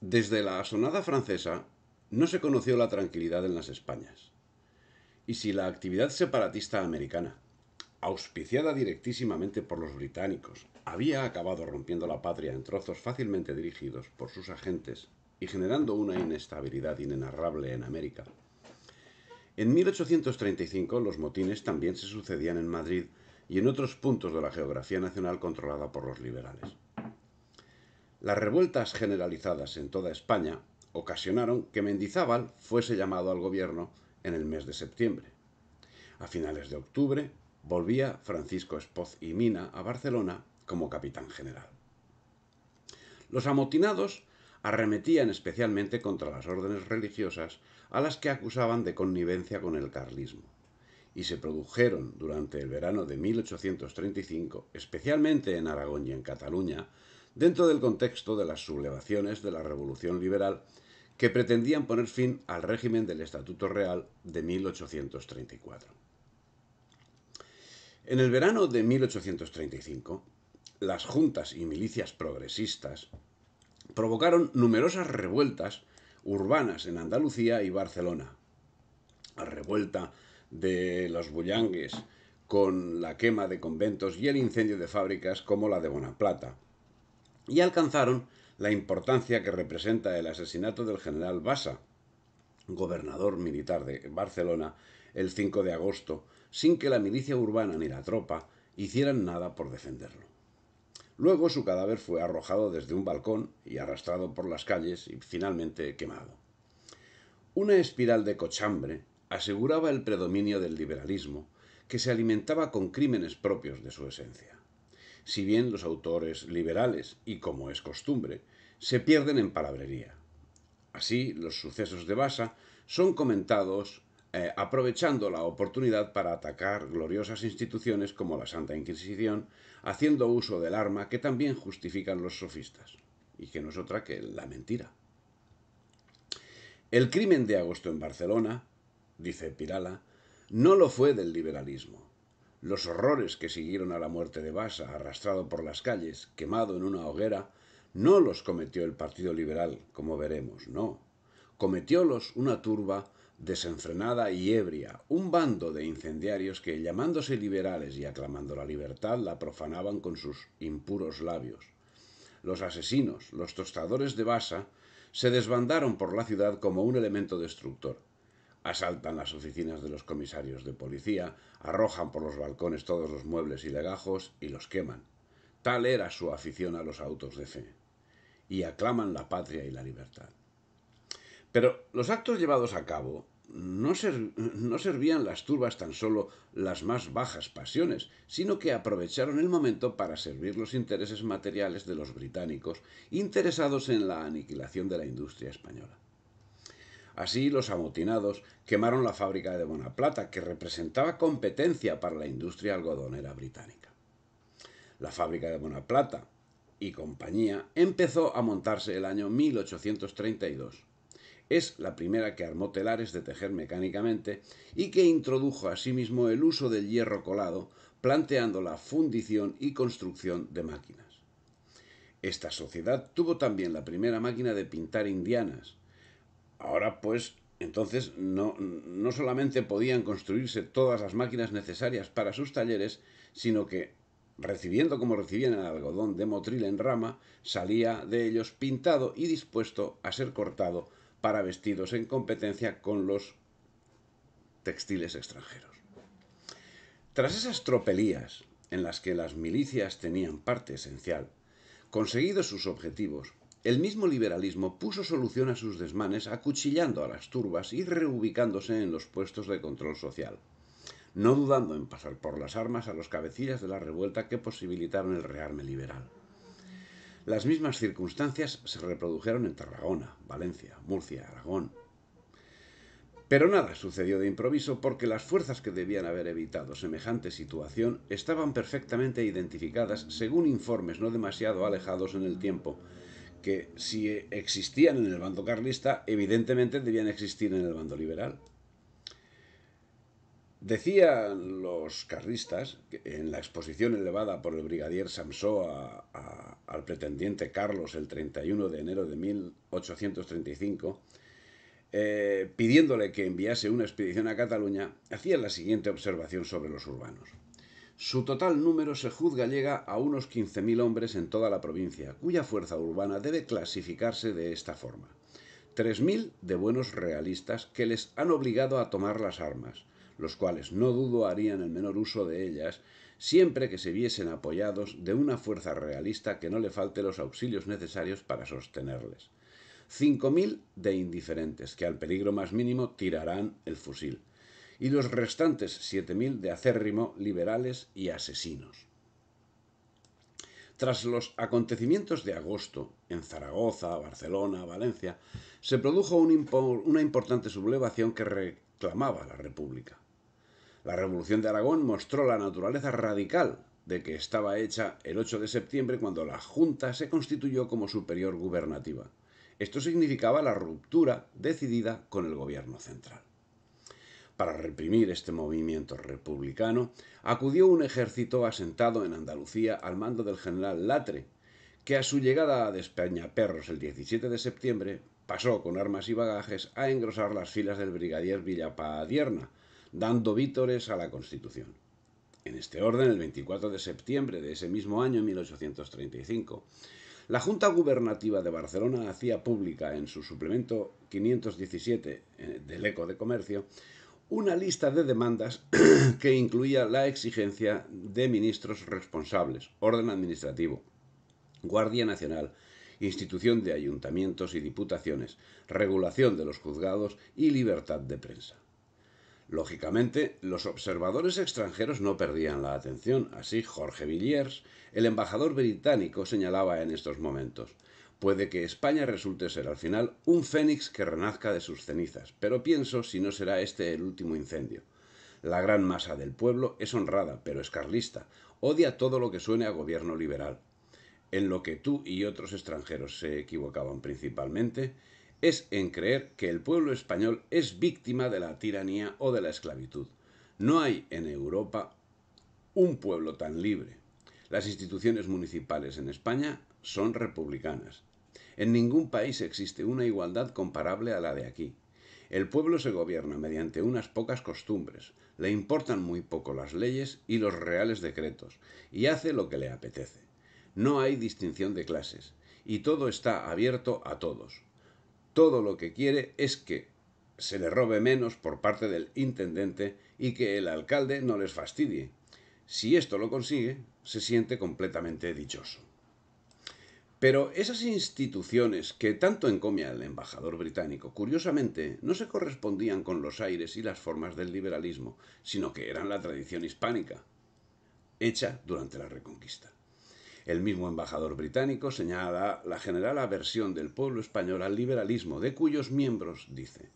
Desde la asonada francesa no se conoció la tranquilidad en las Españas. Y si la actividad separatista americana, auspiciada directísimamente por los británicos, había acabado rompiendo la patria en trozos fácilmente dirigidos por sus agentes y generando una inestabilidad inenarrable en América, en 1835 los motines también se sucedían en Madrid y en otros puntos de la geografía nacional controlada por los liberales. Las revueltas generalizadas en toda España ocasionaron que Mendizábal fuese llamado al gobierno en el mes de septiembre. A finales de octubre volvía Francisco Espoz y Mina a Barcelona como capitán general. Los amotinados arremetían especialmente contra las órdenes religiosas a las que acusaban de connivencia con el carlismo, y se produjeron durante el verano de 1835, especialmente en Aragón y en Cataluña, dentro del contexto de las sublevaciones de la Revolución Liberal que pretendían poner fin al régimen del Estatuto Real de 1834. En el verano de 1835, las juntas y milicias progresistas provocaron numerosas revueltas urbanas en Andalucía y Barcelona. La revuelta de los bullangues con la quema de conventos y el incendio de fábricas como la de Bonaplata, y alcanzaron la importancia que representa el asesinato del general Basa, gobernador militar de Barcelona, el 5 de agosto, sin que la milicia urbana ni la tropa hicieran nada por defenderlo. Luego su cadáver fue arrojado desde un balcón y arrastrado por las calles y finalmente quemado. Una espiral de cochambre aseguraba el predominio del liberalismo, que se alimentaba con crímenes propios de su esencia si bien los autores liberales, y como es costumbre, se pierden en palabrería. Así, los sucesos de Basa son comentados eh, aprovechando la oportunidad para atacar gloriosas instituciones como la Santa Inquisición, haciendo uso del arma que también justifican los sofistas, y que no es otra que la mentira. El crimen de agosto en Barcelona, dice Pirala, no lo fue del liberalismo, los horrores que siguieron a la muerte de Basa, arrastrado por las calles, quemado en una hoguera, no los cometió el Partido Liberal, como veremos, no. Cometiólos una turba desenfrenada y ebria, un bando de incendiarios que, llamándose liberales y aclamando la libertad, la profanaban con sus impuros labios. Los asesinos, los tostadores de Basa, se desbandaron por la ciudad como un elemento destructor asaltan las oficinas de los comisarios de policía, arrojan por los balcones todos los muebles y legajos y los queman. Tal era su afición a los autos de fe. Y aclaman la patria y la libertad. Pero los actos llevados a cabo no, servían las turbas tan solo las más bajas pasiones, sino que aprovecharon el momento para servir los intereses materiales de los británicos interesados en la aniquilación de la industria española. Así, los amotinados quemaron la fábrica de Bonaplata, que representaba competencia para la industria algodonera británica. La fábrica de Bonaplata y compañía empezó a montarse el año 1832. Es la primera que armó telares de tejer mecánicamente y que introdujo asimismo el uso del hierro colado, planteando la fundición y construcción de máquinas. Esta sociedad tuvo también la primera máquina de pintar indianas, Ahora pues, entonces no, solamente podían construirse todas las máquinas necesarias para sus talleres, sino que recibiendo como recibían el algodón de motril en rama, salía de ellos pintado y dispuesto a ser cortado para vestidos en competencia con los textiles extranjeros. Tras esas tropelías en las que las milicias tenían parte esencial, conseguidos sus objetivos, el mismo liberalismo puso solución a sus desmanes acuchillando a las turbas y reubicándose en los puestos de control social, no dudando en pasar por las armas a los cabecillas de la revuelta que posibilitaron el rearme liberal. Las mismas circunstancias se reprodujeron en Tarragona, Valencia, Murcia, Aragón. Pero nada sucedió de improviso porque las fuerzas que debían haber evitado semejante situación estaban perfectamente identificadas según informes no demasiado alejados en el tiempo que si existían en el bando carlista, evidentemente debían existir en el bando liberal. Decían los carlistas, en la exposición elevada por el brigadier Samsó al pretendiente Carlos el 31 de enero de 1835, eh, pidiéndole que enviase una expedición a Cataluña, hacían la siguiente observación sobre los urbanos. Su total número se juzga llega a unos 15.000 hombres en toda la provincia, cuya fuerza urbana debe clasificarse de esta forma. 3.000 de buenos realistas que les han obligado a tomar las armas, los cuales no dudo harían el menor uso de ellas, siempre que se viesen apoyados de una fuerza realista que no le falte los auxilios necesarios para sostenerles. 5.000 de indiferentes, que al peligro más mínimo tirarán el fusil y los restantes 7.000 de acérrimo, liberales y asesinos. Tras los acontecimientos de agosto en Zaragoza, Barcelona, Valencia, se produjo una importante sublevación que reclamaba la República. La Revolución de Aragón mostró la naturaleza radical de que estaba hecha el 8 de septiembre cuando la Junta se constituyó como superior gubernativa. Esto significaba la ruptura decidida con el gobierno central. Para reprimir este movimiento republicano, acudió un ejército asentado en Andalucía al mando del general Latre, que a su llegada a Perros el 17 de septiembre pasó con armas y bagajes a engrosar las filas del brigadier Villapadierna, dando vítores a la Constitución. En este orden, el 24 de septiembre de ese mismo año, 1835, la Junta Gubernativa de Barcelona hacía pública en su suplemento 517 eh, del Eco de Comercio una lista de demandas que incluía la exigencia de ministros responsables, orden administrativo, Guardia Nacional, institución de ayuntamientos y diputaciones, regulación de los juzgados y libertad de prensa. Lógicamente, los observadores extranjeros no perdían la atención, así Jorge Villiers, el embajador británico, señalaba en estos momentos. Puede que España resulte ser al final un fénix que renazca de sus cenizas, pero pienso si no será este el último incendio. La gran masa del pueblo es honrada, pero es carlista, odia todo lo que suene a gobierno liberal. En lo que tú y otros extranjeros se equivocaban principalmente, es en creer que el pueblo español es víctima de la tiranía o de la esclavitud. No hay en Europa un pueblo tan libre. Las instituciones municipales en España son republicanas. En ningún país existe una igualdad comparable a la de aquí. El pueblo se gobierna mediante unas pocas costumbres, le importan muy poco las leyes y los reales decretos, y hace lo que le apetece. No hay distinción de clases, y todo está abierto a todos. Todo lo que quiere es que se le robe menos por parte del intendente y que el alcalde no les fastidie. Si esto lo consigue, se siente completamente dichoso. Pero esas instituciones que tanto encomia el embajador británico, curiosamente, no se correspondían con los aires y las formas del liberalismo, sino que eran la tradición hispánica, hecha durante la Reconquista. El mismo embajador británico señala la general aversión del pueblo español al liberalismo, de cuyos miembros dice,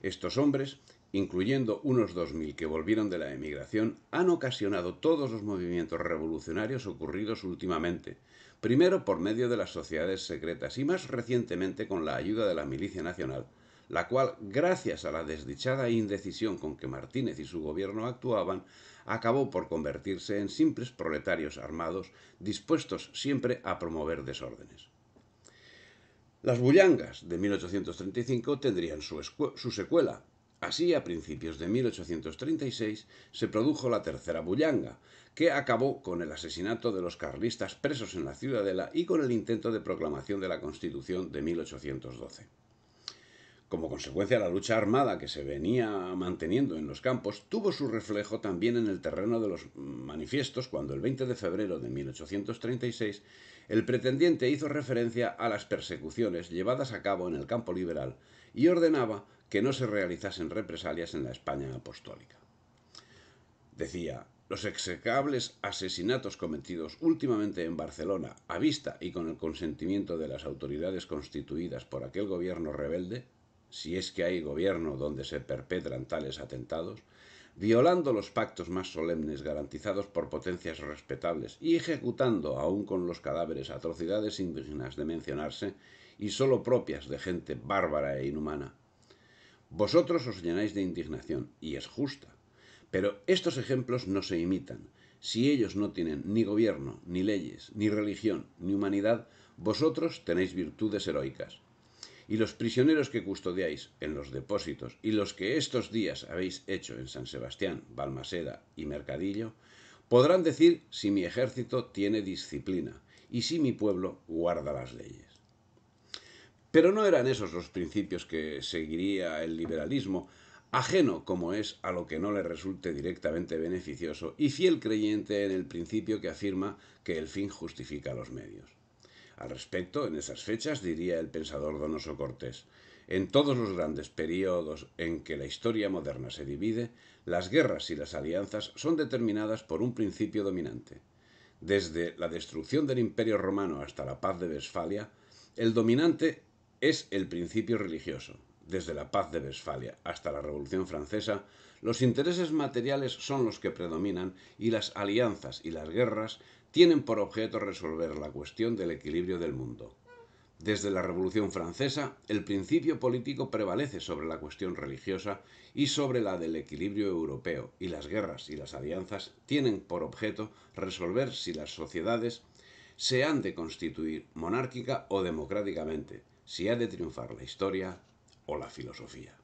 estos hombres, incluyendo unos 2.000 que volvieron de la emigración, han ocasionado todos los movimientos revolucionarios ocurridos últimamente, primero por medio de las sociedades secretas y más recientemente con la ayuda de la Milicia Nacional, la cual, gracias a la desdichada indecisión con que Martínez y su gobierno actuaban, acabó por convertirse en simples proletarios armados dispuestos siempre a promover desórdenes. Las bullangas de 1835 tendrían su, su secuela, Así, a principios de 1836, se produjo la tercera bullanga, que acabó con el asesinato de los carlistas presos en la ciudadela y con el intento de proclamación de la Constitución de 1812. Como consecuencia, la lucha armada que se venía manteniendo en los campos tuvo su reflejo también en el terreno de los manifiestos cuando el 20 de febrero de 1836 el pretendiente hizo referencia a las persecuciones llevadas a cabo en el campo liberal y ordenaba que no se realizasen represalias en la España apostólica. Decía, los execrables asesinatos cometidos últimamente en Barcelona, a vista y con el consentimiento de las autoridades constituidas por aquel gobierno rebelde, si es que hay gobierno donde se perpetran tales atentados, violando los pactos más solemnes garantizados por potencias respetables y ejecutando aún con los cadáveres atrocidades indignas de mencionarse y sólo propias de gente bárbara e inhumana, vosotros os llenáis de indignación, y es justa. Pero estos ejemplos no se imitan. Si ellos no tienen ni gobierno, ni leyes, ni religión, ni humanidad, vosotros tenéis virtudes heroicas. Y los prisioneros que custodiáis en los depósitos y los que estos días habéis hecho en San Sebastián, Balmaseda y Mercadillo, podrán decir si mi ejército tiene disciplina y si mi pueblo guarda las leyes. Pero no eran esos los principios que seguiría el liberalismo, ajeno como es a lo que no le resulte directamente beneficioso y fiel creyente en el principio que afirma que el fin justifica los medios. Al respecto, en esas fechas diría el pensador Donoso Cortés, en todos los grandes periodos en que la historia moderna se divide, las guerras y las alianzas son determinadas por un principio dominante. Desde la destrucción del Imperio Romano hasta la paz de Westfalia, el dominante es el principio religioso. Desde la paz de Westfalia hasta la Revolución Francesa, los intereses materiales son los que predominan y las alianzas y las guerras tienen por objeto resolver la cuestión del equilibrio del mundo. Desde la Revolución Francesa, el principio político prevalece sobre la cuestión religiosa y sobre la del equilibrio europeo, y las guerras y las alianzas tienen por objeto resolver si las sociedades se han de constituir monárquica o democráticamente, si ha de triunfar la historia o la filosofía.